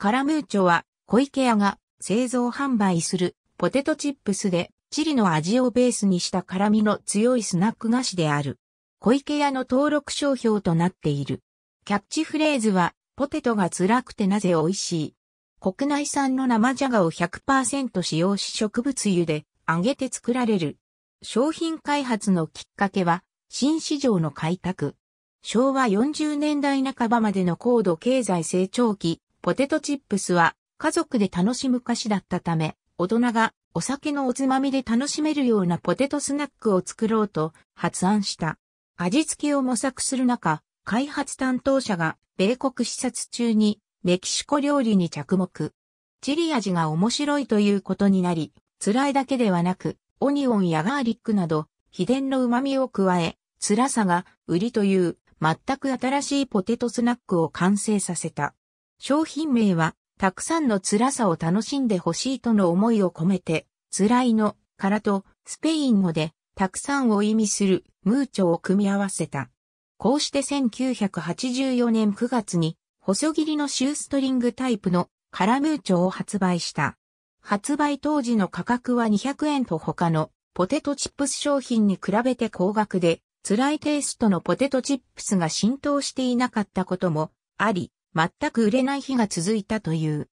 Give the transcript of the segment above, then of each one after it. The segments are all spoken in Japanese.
カラムーチョは、小池屋が製造販売するポテトチップスで、チリの味をベースにした辛味の強いスナック菓子である。小池屋の登録商標となっている。キャッチフレーズは、ポテトが辛くてなぜ美味しい。国内産の生ジャガを100%使用し植物油で揚げて作られる。商品開発のきっかけは、新市場の開拓。昭和40年代半ばまでの高度経済成長期、ポテトチップスは家族で楽しむ菓子だったため、大人がお酒のおつまみで楽しめるようなポテトスナックを作ろうと発案した。味付けを模索する中、開発担当者が米国視察中にメキシコ料理に着目。チリ味が面白いということになり、辛いだけではなく、オニオンやガーリックなど、秘伝の旨味を加え、辛さが売りという全く新しいポテトスナックを完成させた。商品名は、たくさんの辛さを楽しんでほしいとの思いを込めて、辛いのからとスペイン語で、たくさんを意味するムーチョを組み合わせた。こうして1984年9月に、細切りのシューストリングタイプのカラムーチョを発売した。発売当時の価格は200円と他のポテトチップス商品に比べて高額で、辛いテイストのポテトチップスが浸透していなかったこともあり、全く売れない日が続いたという。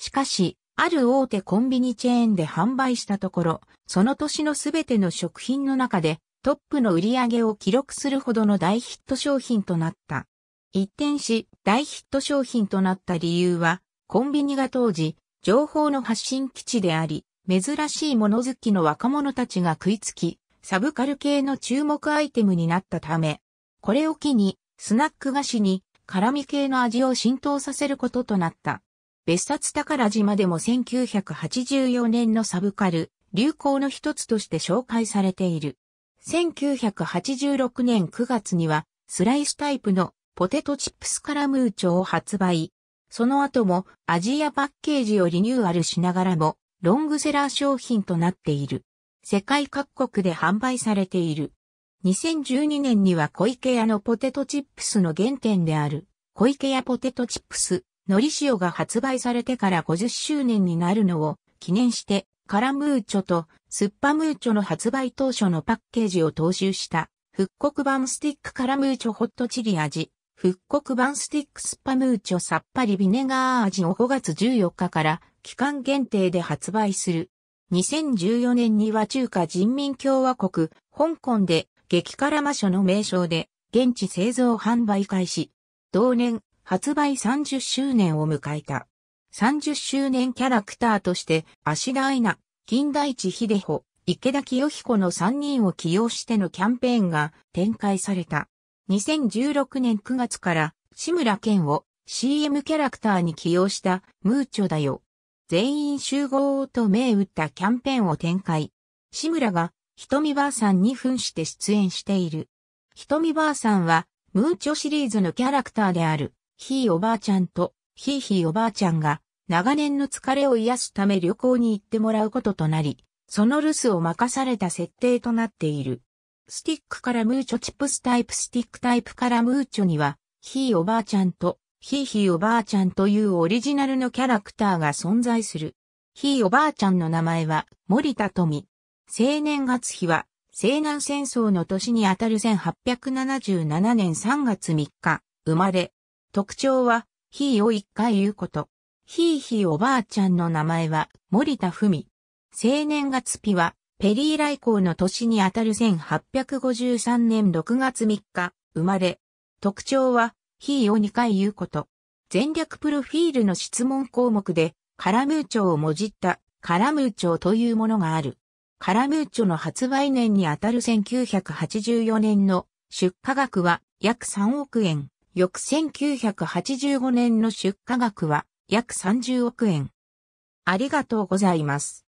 しかし、ある大手コンビニチェーンで販売したところ、その年のすべての食品の中でトップの売り上げを記録するほどの大ヒット商品となった。一転し、大ヒット商品となった理由は、コンビニが当時、情報の発信基地であり、珍しいもの好きの若者たちが食いつき、サブカル系の注目アイテムになったため、これを機に、スナック菓子に辛味系の味を浸透させることとなった。別冊宝島でも1984年のサブカル、流行の一つとして紹介されている。1986年9月には、スライスタイプのポテトチップスカラムーチョを発売。その後も味やパッケージをリニューアルしながらもロングセラー商品となっている。世界各国で販売されている。2012年には小池屋のポテトチップスの原点である、小池屋ポテトチップス、のり塩が発売されてから50周年になるのを記念して、カラムーチョとスッパムーチョの発売当初のパッケージを踏襲した復刻版スティックカラムーチョホットチリ味、復刻版スティックスッパムーチョさっぱりビネガー味を5月14日から期間限定で発売する。2014年には中華人民共和国、香港で激辛魔女の名称で、現地製造販売開始。同年、発売30周年を迎えた。30周年キャラクターとして、足田愛菜、金田一秀穂、池田清彦の3人を起用してのキャンペーンが展開された。2016年9月から志村健を CM キャラクターに起用したムーチョだよ。全員集合と銘打ったキャンペーンを展開。志村がひとみばあさんに扮して出演している。ひとみばあさんは、ムーチョシリーズのキャラクターである、ひいおばあちゃんと、ひいひいおばあちゃんが、長年の疲れを癒すため旅行に行ってもらうこととなり、その留守を任された設定となっている。スティックからムーチョチップスタイプスティックタイプからムーチョには、ひいおばあちゃんと、ひいひいおばあちゃんというオリジナルのキャラクターが存在する。ひいおばあちゃんの名前は森田富。青年月日は、西南戦争の年にあたる1877年3月3日、生まれ。特徴は、ひいを一回言うこと。ひいひいおばあちゃんの名前は、森田文。青年月日は、ペリー来航の年にあたる1853年6月3日、生まれ。特徴は、ひいを2回言うこと。全略プロフィールの質問項目で、カラムーチョをもじった、カラムーチョというものがある。カラムーチョの発売年にあたる1984年の出荷額は約3億円。翌1985年の出荷額は約30億円。ありがとうございます。